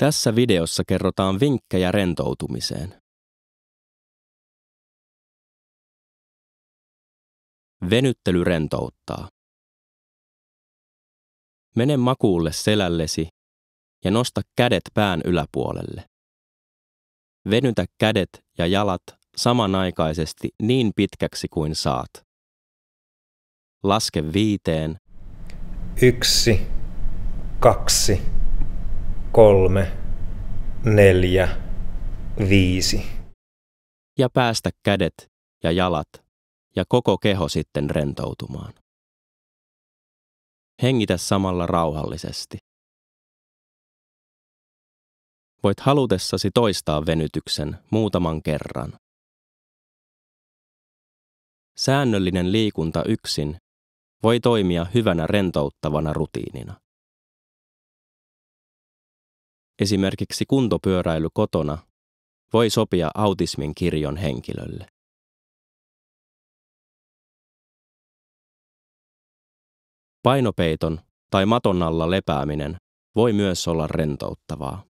Tässä videossa kerrotaan vinkkejä rentoutumiseen. Venyttely rentouttaa. Mene makuulle selällesi ja nosta kädet pään yläpuolelle. Venytä kädet ja jalat samanaikaisesti niin pitkäksi kuin saat. Laske viiteen. Yksi, kaksi, kolme, neljä, viisi. Ja päästä kädet ja jalat ja koko keho sitten rentoutumaan. Hengitä samalla rauhallisesti. Voit halutessasi toistaa venytyksen muutaman kerran. Säännöllinen liikunta yksin voi toimia hyvänä rentouttavana rutiinina esimerkiksi kuntopyöräily kotona, voi sopia autismin kirjon henkilölle. Painopeiton tai maton alla lepääminen voi myös olla rentouttavaa.